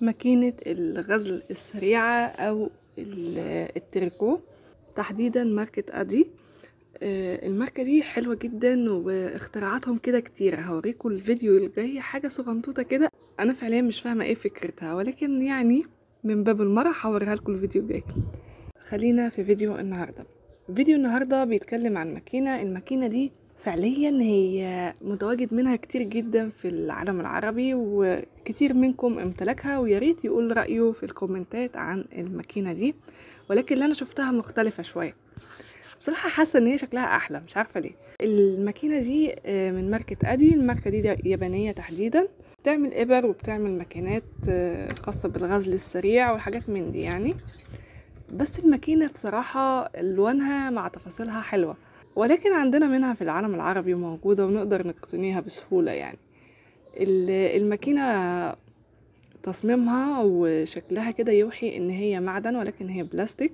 ماكينة الغزل السريعة أو التريكو تحديدا ماركة أدي آه، الماركة دي حلوة جدا واختراعاتهم كده كتير هوريكم الفيديو الجاي حاجة صغنطوطة كده أنا فعليا مش فاهمة ايه فكرتها ولكن يعني من باب المرح هوريها لكم الفيديو الجاي خلينا في فيديو النهاردة فيديو النهاردة بيتكلم عن ماكينة الماكينة دي فعليا هي متواجد منها كتير جدا في العالم العربي و كتير منكم امتلكها وياريت يقول رأيه في الكومنتات عن الماكينة دي ولكن اللي أنا شفتها مختلفة شوية بصراحة حاسة إن هي شكلها أحلى مش عارفة ليه الماكينة دي آه، من ماركة أدي الماركة دي, دي يابانية تحديدا بتعمل إبر وبتعمل ماكينات آه، خاصة بالغزل السريع والحاجات من دي يعني بس الماكينة بصراحة ألوانها مع تفاصيلها حلوة ولكن عندنا منها في العالم العربي موجودة ونقدر نقتنيها بسهولة يعني الماكينة تصميمها وشكلها كده يوحي ان هي معدن ولكن هي بلاستيك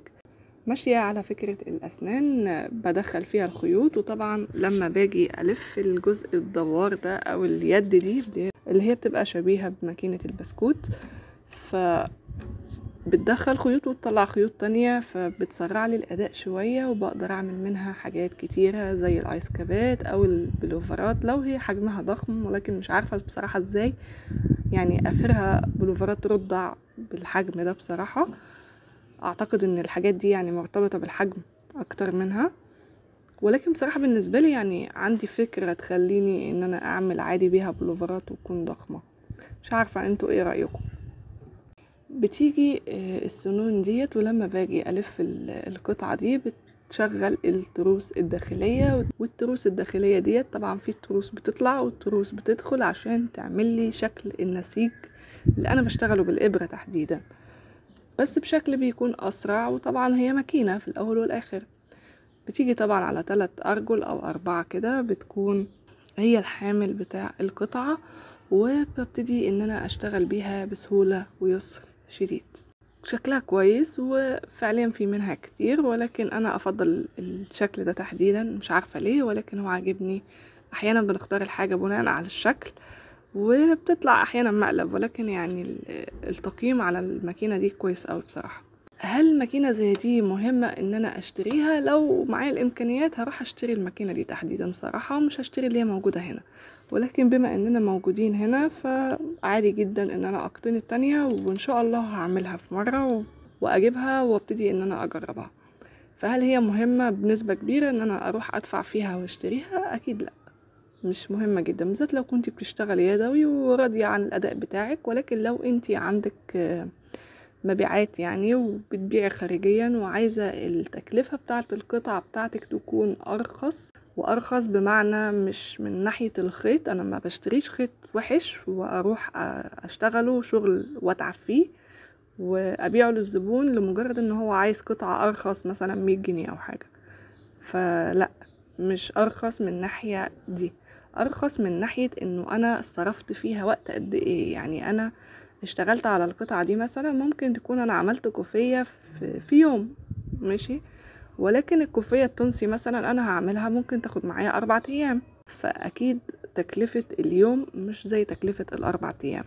ماشية على فكرة الأسنان بدخل فيها الخيوط وطبعا لما باجي ألف الجزء الدوار ده أو اليد دي اللي هي بتبقى شبيهة بماكينة البسكوت ف بتدخل خيوط وتطلع خيوط تانية فبتسرع لي الاداء شوية وبقدر اعمل منها حاجات كتيرة زي الايس كابات او البلوفرات لو هي حجمها ضخم ولكن مش عارفة بصراحة ازاي يعني اخرها بلوفرات رضع بالحجم ده بصراحة اعتقد ان الحاجات دي يعني مرتبطة بالحجم اكتر منها ولكن بصراحة بالنسبة لي يعني عندي فكرة تخليني ان انا اعمل عادي بيها بلوفرات وتكون ضخمة مش عارفة انتوا ايه رأيكم بتيجي آه، السنون ديت ولما باجي ألف القطعة دي بتشغل التروس الداخلية والتروس الداخلية ديت طبعا في التروس بتطلع والتروس بتدخل عشان تعمل لي شكل النسيج اللي أنا بشتغله بالإبرة تحديدا بس بشكل بيكون أسرع وطبعا هي ماكينة في الأول والآخر بتيجي طبعا على ثلاث أرجل أو أربعة كده بتكون هي الحامل بتاع القطعة وببتدي إن أنا أشتغل بيها بسهولة ويسر شديد شكلها كويس وفعليا في منها كتير ولكن انا افضل الشكل ده تحديدا مش عارفة ليه ولكن هو عاجبني احيانا بنختار الحاجة بناء على الشكل وبتطلع احيانا مقلب ولكن يعني التقييم على الماكينة دي كويس اوي بصراحة هل ماكينة زي دي مهمة ان انا اشتريها لو معايا الامكانيات هروح اشتري الماكينة دي تحديدا صراحة ومش هشتري اللي هي موجودة هنا ولكن بما اننا موجودين هنا فعادي جدا ان انا اقتني التانية وان شاء الله هعملها في مرة واجيبها وابتدي ان انا اجربها فهل هي مهمة بنسبة كبيرة ان انا اروح ادفع فيها واشتريها اكيد لا مش مهمة جدا بالذات لو كنت بتشتغلي يدوي وراضية عن الاداء بتاعك ولكن لو انت عندك مبيعات يعني وبتبيعي خارجيا وعايزة التكلفة بتاعة القطعة بتاعتك تكون أرخص وارخص بمعنى مش من ناحية الخيط انا ما بشتريش خيط وحش واروح اشتغله شغل واتعب فيه وابيعه للزبون لمجرد ان هو عايز قطعة ارخص مثلا مية جنيه او حاجة فلا مش ارخص من الناحية دي ارخص من ناحية انه انا صرفت فيها وقت قد ايه يعني انا اشتغلت على القطعة دي مثلا ممكن تكون انا عملت كوفية في, في يوم ماشي ولكن الكوفية التونسي مثلا أنا هعملها ممكن تاخد معايا أربعة أيام فأكيد تكلفة اليوم مش زي تكلفة الأربع أيام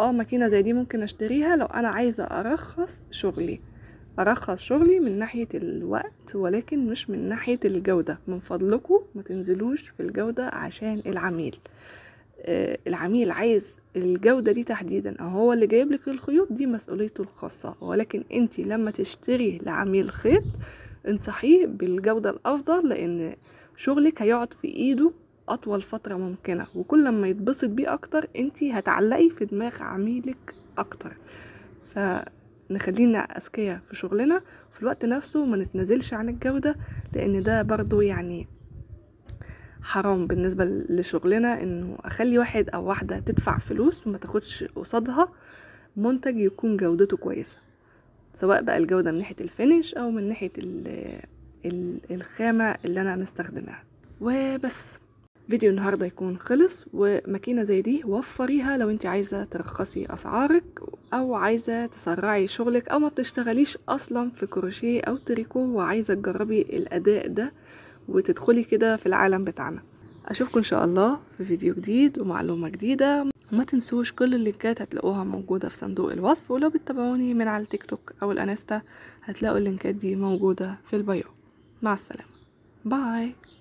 اه ماكينة زي دي ممكن أشتريها لو أنا عايزة أرخص شغلي أرخص شغلي من ناحية الوقت ولكن مش من ناحية الجودة من فضلكم ما تنزلوش في الجودة عشان العميل آه، العميل عايز الجودة دي تحديدا أو هو اللي جايب لك الخيوط دي مسؤوليته الخاصة ولكن انت لما تشتري لعميل خيط انصحيه بالجودة الأفضل لأن شغلك هيقعد في إيده أطول فترة ممكنة وكل ما يتبسط بيه أكتر انت هتعلقي في دماغ عميلك أكتر فنخلينا أذكياء في شغلنا في الوقت نفسه ما نتنزلش عن الجودة لأن ده برضو يعني حرام بالنسبة لشغلنا انه اخلي واحد او واحدة تدفع فلوس وما تاخدش قصادها منتج يكون جودته كويسة سواء بقى الجودة من ناحية الفينش او من ناحية الخامة اللي انا مستخدمها وبس فيديو النهاردة يكون خلص وماكينة زي دي وفريها لو انت عايزة ترخصي اسعارك او عايزة تسرعي شغلك او ما بتشتغليش اصلا في كروشيه او تريكو وعايزة تجربي الاداء ده وتدخلي كده في العالم بتاعنا اشوفكم ان شاء الله في فيديو جديد ومعلومه جديده وما تنسوش كل اللينكات هتلاقوها موجوده في صندوق الوصف ولو بتتابعوني من على التيك توك او الانستا هتلاقوا اللينكات دي موجوده في البايو مع السلامه باي